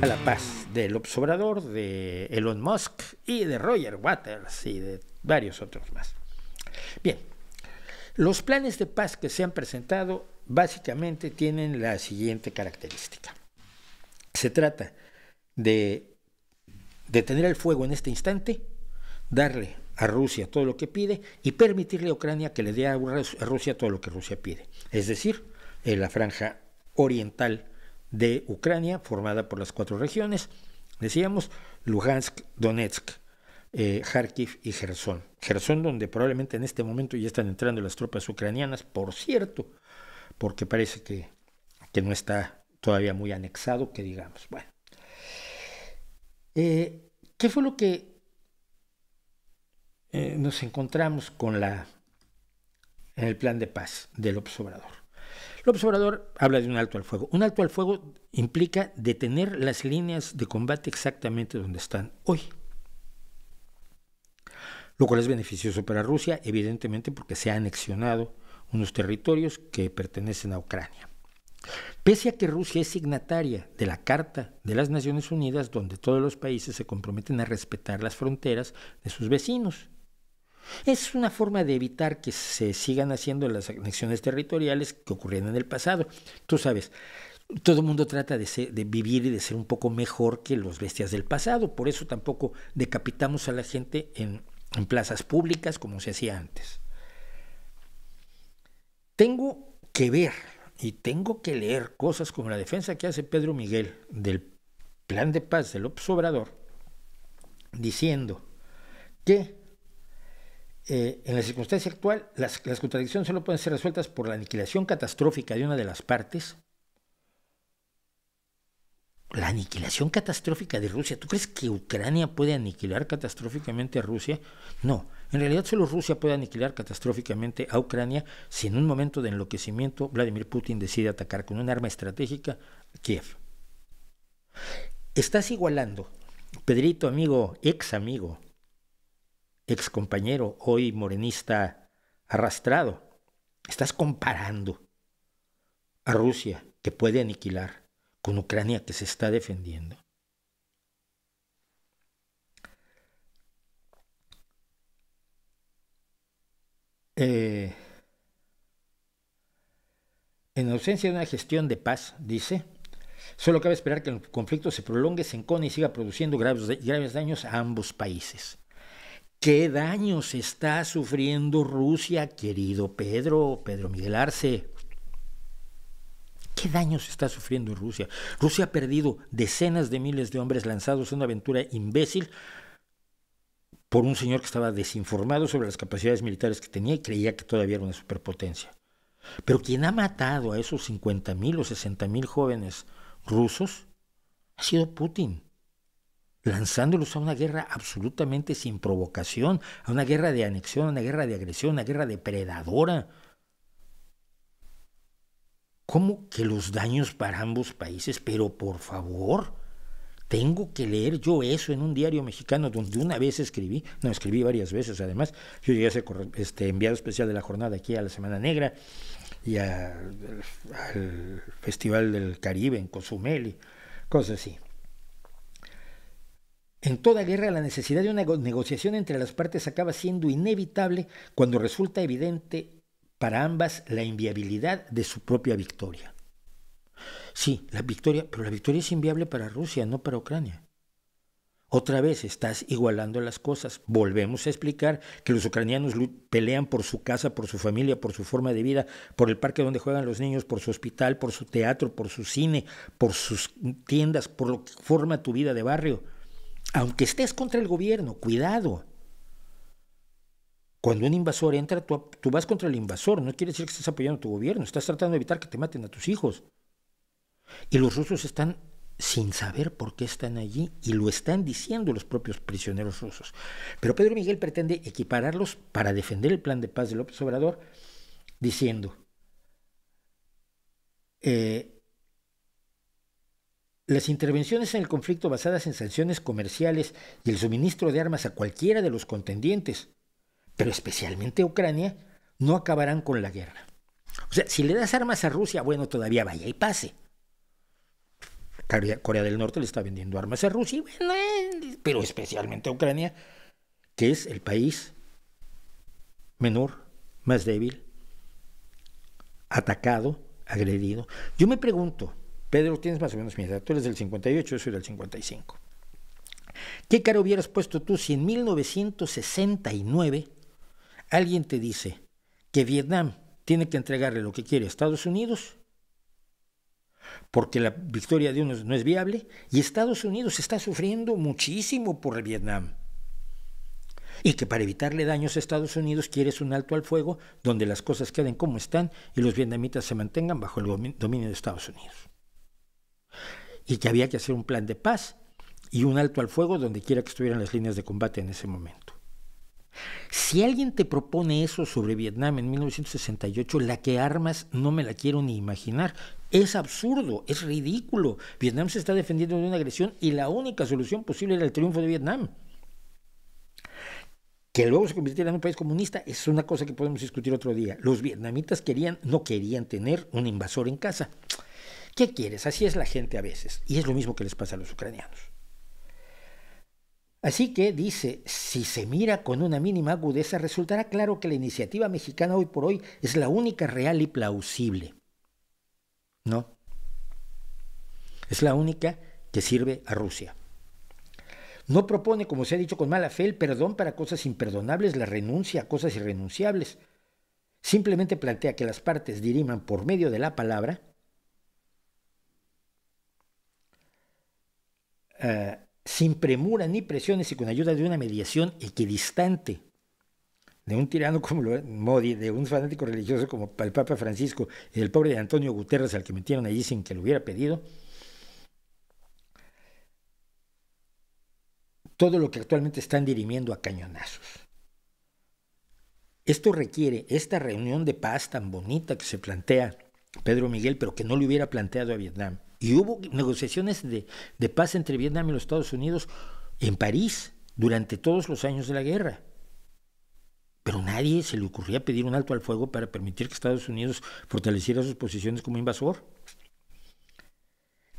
a la paz del observador de Elon Musk y de Roger Waters y de varios otros más. Bien, los planes de paz que se han presentado básicamente tienen la siguiente característica. Se trata de detener el fuego en este instante, darle a Rusia todo lo que pide y permitirle a Ucrania que le dé a Rusia todo lo que Rusia pide, es decir, en la franja oriental de Ucrania, formada por las cuatro regiones, decíamos Luhansk, Donetsk, eh, Kharkiv y Gerson. Gerson donde probablemente en este momento ya están entrando las tropas ucranianas, por cierto, porque parece que, que no está todavía muy anexado, que digamos. Bueno. Eh, ¿Qué fue lo que eh, nos encontramos con la en el plan de paz del observador? El observador habla de un alto al fuego. Un alto al fuego implica detener las líneas de combate exactamente donde están hoy. Lo cual es beneficioso para Rusia, evidentemente porque se ha anexionado unos territorios que pertenecen a Ucrania. Pese a que Rusia es signataria de la Carta de las Naciones Unidas, donde todos los países se comprometen a respetar las fronteras de sus vecinos, es una forma de evitar que se sigan haciendo las anexiones territoriales que ocurrieron en el pasado. Tú sabes, todo el mundo trata de, vivir y de ser un poco mejor que los bestias del pasado. Por eso tampoco decapitamos a la gente en, plazas públicas como se hacía antes. Tengo que ver y tengo que leer cosas como la defensa que hace Pedro Miguel del plan de paz del López Obrador, diciendo que eh, en la circunstancia actual, las, las contradicciones solo pueden ser resueltas por la aniquilación catastrófica de una de las partes. La aniquilación catastrófica de Rusia. ¿Tú crees que Ucrania puede aniquilar catastróficamente a Rusia? No. En realidad solo Rusia puede aniquilar catastróficamente a Ucrania si en un momento de enloquecimiento Vladimir Putin decide atacar con un arma estratégica a Kiev. Estás igualando, Pedrito amigo, ex amigo, excompañero, hoy morenista arrastrado. Estás comparando a Rusia, que puede aniquilar, con Ucrania, que se está defendiendo. Eh, en ausencia de una gestión de paz, dice, solo cabe esperar que el conflicto se prolongue, se encone y siga produciendo graves, graves daños a ambos países. ¿Qué daños está sufriendo Rusia, querido Pedro, Pedro Miguel Arce? ¿Qué daños está sufriendo Rusia? Rusia ha perdido decenas de miles de hombres lanzados en una aventura imbécil por un señor que estaba desinformado sobre las capacidades militares que tenía y creía que todavía era una superpotencia. Pero quien ha matado a esos 50.000 o 60.000 jóvenes rusos ha sido Putin lanzándolos a una guerra absolutamente sin provocación, a una guerra de anexión, a una guerra de agresión, a una guerra depredadora. ¿Cómo que los daños para ambos países? Pero por favor, tengo que leer yo eso en un diario mexicano donde una vez escribí, no, escribí varias veces además, yo llegué a ser este, enviado especial de la jornada aquí a la Semana Negra y al Festival del Caribe en Cozumel y cosas así. En toda guerra la necesidad de una negociación entre las partes acaba siendo inevitable cuando resulta evidente para ambas la inviabilidad de su propia victoria. Sí, la victoria, pero la victoria es inviable para Rusia, no para Ucrania. Otra vez estás igualando las cosas. Volvemos a explicar que los ucranianos pelean por su casa, por su familia, por su forma de vida, por el parque donde juegan los niños, por su hospital, por su teatro, por su cine, por sus tiendas, por lo que forma tu vida de barrio. Aunque estés contra el gobierno, cuidado. Cuando un invasor entra, tú, vas contra el invasor, no quiere decir que estés apoyando a tu gobierno, estás tratando de evitar que te maten a tus hijos. Y los rusos están sin saber por qué están allí y lo están diciendo los propios prisioneros rusos. Pero Pedro Miguel pretende equipararlos para defender el plan de paz de López Obrador diciendo, eh, las intervenciones en el conflicto basadas en sanciones comerciales y el suministro de armas a cualquiera de los contendientes, pero especialmente a Ucrania, no acabarán con la guerra. O sea, si le das armas a Rusia, bueno, todavía vaya y pase. Corea, del Norte le está vendiendo armas a Rusia, eh, pero especialmente a Ucrania, que es el país menor, más débil, atacado, agredido. Yo me pregunto, Pedro, tienes más o menos mi edad, tú eres del 58, yo soy del 55. ¿Qué cara hubieras puesto tú si en 1969 alguien te dice que Vietnam tiene que entregarle lo que quiere a Estados Unidos? Porque la victoria de unos no es viable y Estados Unidos está sufriendo muchísimo por el Vietnam. Y que para evitarle daños a Estados Unidos quieres un alto al fuego donde las cosas queden como están y los vietnamitas se mantengan bajo el dominio de Estados Unidos y que había que hacer un plan de paz y un alto al fuego donde quiera que estuvieran las líneas de combate en ese momento. Si alguien te propone eso sobre Vietnam en 1968, la que armas no me la quiero ni imaginar. Es absurdo, es ridículo. Vietnam se está defendiendo de una agresión y la única solución posible era el triunfo de Vietnam. Que luego se convirtiera en un país comunista es una cosa que podemos discutir otro día. Los vietnamitas querían, no querían tener un invasor en casa. ¿Qué quieres? Así es la gente a veces. Y es lo mismo que les pasa a los ucranianos. Así que dice, si se mira con una mínima agudeza, resultará claro que la iniciativa mexicana hoy por hoy es la única real y plausible. No. Es la única que sirve a Rusia. No propone, como se ha dicho con mala fe, el perdón para cosas imperdonables, la renuncia a cosas irrenunciables. Simplemente plantea que las partes diriman por medio de la palabra Eh, sin premura ni presiones y con ayuda de una mediación equidistante de un tirano como Modi, de un fanático religioso como el Papa Francisco y del pobre de Antonio Guterres al que metieron allí sin que lo hubiera pedido, todo lo que actualmente están dirimiendo a cañonazos. Esto requiere esta reunión de paz tan bonita que se plantea Pedro Miguel, pero que no le hubiera planteado a Vietnam y hubo negociaciones de, paz entre Vietnam y los Estados Unidos en París durante todos los años de la guerra. Pero nadie se le ocurría pedir un alto al fuego para permitir que Estados Unidos fortaleciera sus posiciones como invasor.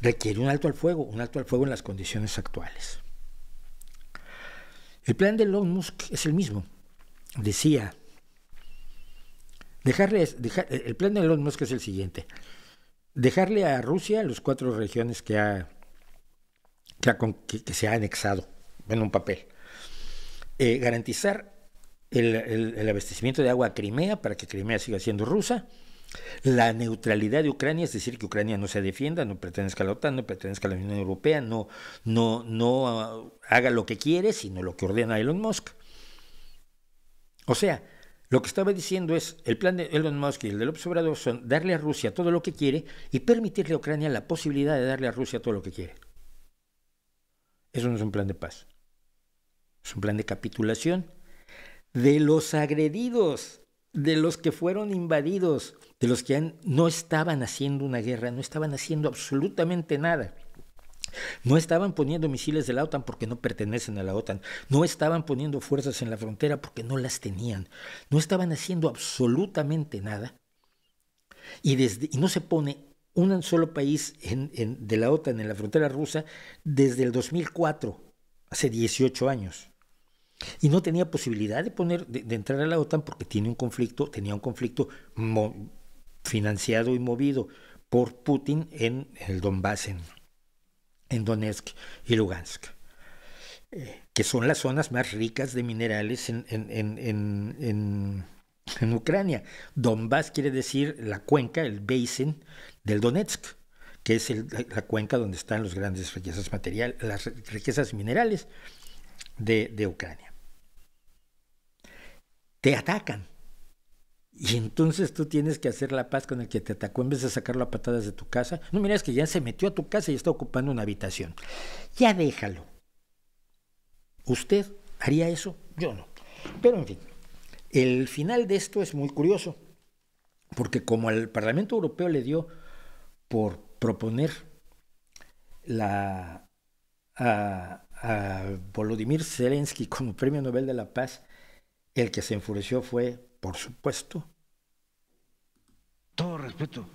Requiere un alto al fuego, un alto al fuego en las condiciones actuales. El plan de Elon Musk es el mismo. Decía, dejarles, el plan de Elon Musk es el siguiente, dejarle a Rusia los cuatro regiones que, ha, que, se ha anexado en un papel. Eh, garantizar el, abastecimiento de agua a Crimea para que Crimea siga siendo rusa. La neutralidad de Ucrania, es decir, que Ucrania no se defienda, no pertenezca a la OTAN, no pertenezca a la Unión Europea, no, no, no ah, haga lo que quiere, sino lo que ordena Elon Musk. O sea, lo que estaba diciendo es, el plan de Elon Musk y el López Obrador son darle a Rusia todo lo que quiere y permitirle a Ucrania la posibilidad de darle a Rusia todo lo que quiere. Eso no es un plan de paz. Es un plan de capitulación de los agredidos, de los que fueron invadidos, de los que no estaban haciendo una guerra, no estaban haciendo absolutamente nada. No estaban poniendo misiles de la OTAN porque no pertenecen a la OTAN. No estaban poniendo fuerzas en la frontera porque no las tenían. No estaban haciendo absolutamente nada. Y, desde, y no se pone un solo país de la OTAN en la frontera rusa desde el 2004, hace 18 años. Y no tenía posibilidad de, poner, de, entrar a la OTAN porque tiene un conflicto, tenía un conflicto financiado y movido por Putin en el Donbass, en Donetsk y Lugansk, eh, que son las zonas más ricas de minerales en, Ucrania. Donbass quiere decir la cuenca, el basin del Donetsk, que es la, cuenca donde están las grandes riquezas materiales, las riquezas minerales de, de Ucrania. Te atacan y entonces tú tienes que hacer la paz con el que te atacó en vez de sacarlo a patadas de tu casa. No mira, es que ya se metió a tu casa y está ocupando una habitación. Ya déjalo. ¿Usted haría eso? Yo no. Pero en fin, el final de esto es muy curioso, porque como el Parlamento Europeo le dio por proponer la, a, a Volodymyr Zelensky como Premio Nobel de la Paz, el que se enfureció fue por supuesto. Todo respeto.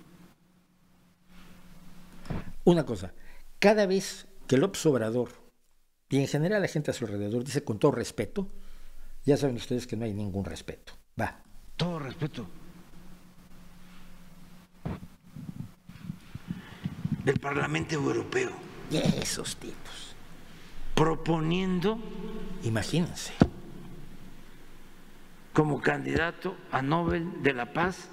Una cosa, cada vez que el observador y en general la gente a su alrededor dice con todo respeto, ya saben ustedes que no hay ningún respeto. Va. Todo respeto. Del Parlamento Europeo. Y esos tipos. Proponiendo. Imagínense como candidato a Nobel de la Paz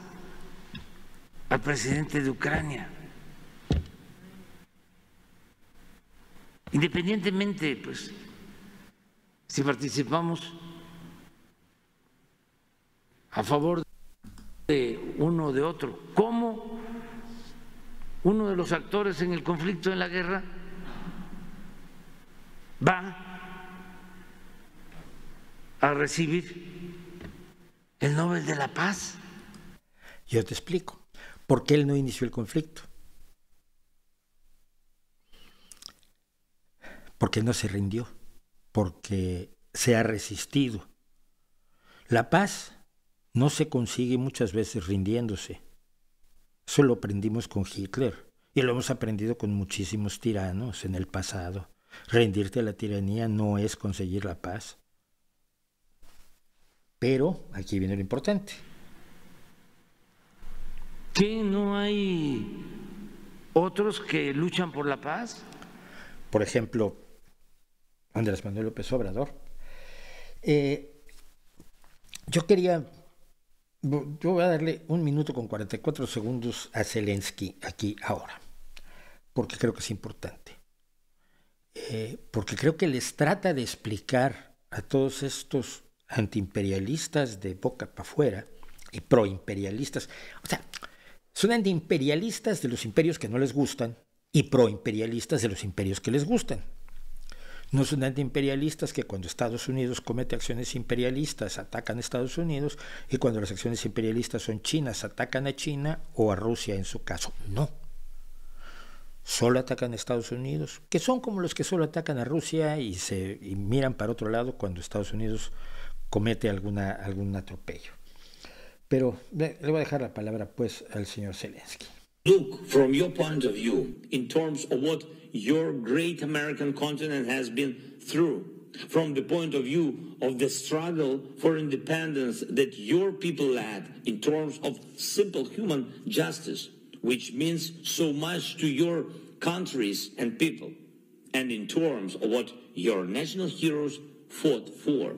al presidente de Ucrania. Independientemente, pues, si participamos a favor de uno o de otro, ¿cómo uno de los actores en el conflicto, en la guerra, va a recibir el Nobel de la Paz? Yo te explico. ¿Por qué él no inició el conflicto? Porque no se rindió, porque se ha resistido. La paz no se consigue muchas veces rindiéndose. Eso lo aprendimos con Hitler y lo hemos aprendido con muchísimos tiranos en el pasado. Rendirte a la tiranía no es conseguir la paz. Pero aquí viene lo importante. ¿Qué? ¿No hay otros que luchan por la paz? Por ejemplo, Andrés Manuel López Obrador. Eh, yo quería, yo voy a darle un minuto con 44 segundos a Zelensky aquí ahora, porque creo que es importante. Eh, porque creo que les trata de explicar a todos estos antiimperialistas de boca para afuera y proimperialistas. O sea, son antiimperialistas de los imperios que no les gustan y proimperialistas de los imperios que les gustan. No son antiimperialistas que cuando Estados Unidos comete acciones imperialistas atacan a Estados Unidos y cuando las acciones imperialistas son chinas atacan a China o a Rusia en su caso. No. Solo atacan a Estados Unidos, que son como los que solo atacan a Rusia y se miran para otro lado cuando Estados Unidos comete alguna, algún atropello. Pero le voy a dejar la palabra pues al señor Zelensky. Look from your point of view, in terms of what your great American continent has been through, from the point of view of the struggle for independence that your people had in terms of simple human justice, which means so much to your countries and people, and in terms of what your national heroes fought for.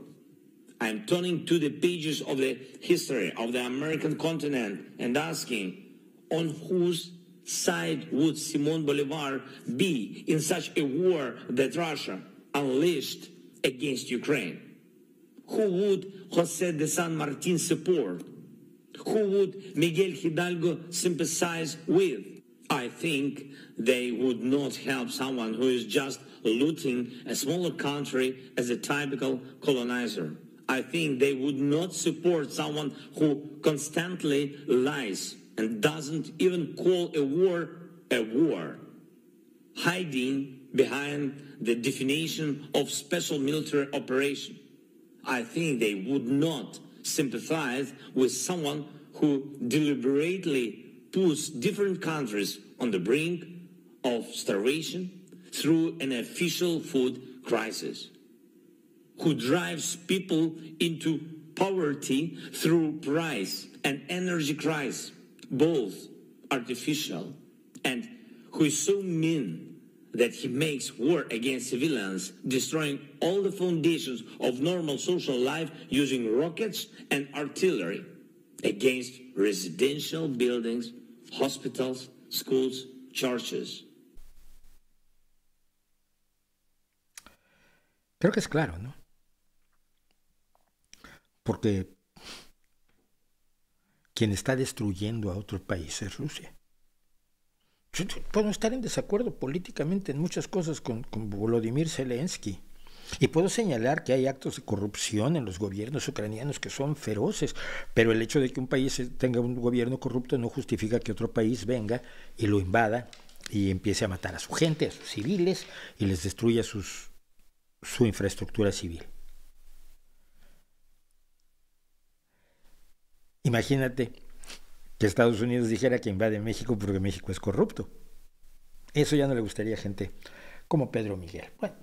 I'm turning to the pages of the history of the American continent and asking, on whose side would Simon Bolivar be in such a war that Russia unleashed against Ukraine? Who would Jose de San Martin support? Who would Miguel Hidalgo sympathize with? I think they would not help someone who is just looting a smaller country as a typical colonizer. I think they would not support someone who constantly lies and doesn't even call a war a war, hiding behind the definition of special military operation. I think they would not sympathize with someone who deliberately puts different countries on the brink of starvation through an official food crisis who drives people into poverty through price and energy price, both artificial, and who is so mean that he makes war against civilians, destroying all the foundations of normal social life using rockets and artillery against residential buildings, hospitals, schools, churches. Creo que es claro, ¿no? Porque quien está destruyendo a otro país es Rusia. puedo estar en desacuerdo políticamente en muchas cosas con, Volodymyr Zelensky. Y puedo señalar que hay actos de corrupción en los gobiernos ucranianos que son feroces, pero el hecho de que un país tenga un gobierno corrupto no justifica que otro país venga y lo invada y empiece a matar a su gente, a sus civiles y les destruya su infraestructura civil. Imagínate que Estados Unidos dijera que invade México porque México es corrupto. Eso ya no le gustaría a gente como Pedro Miguel. Bueno.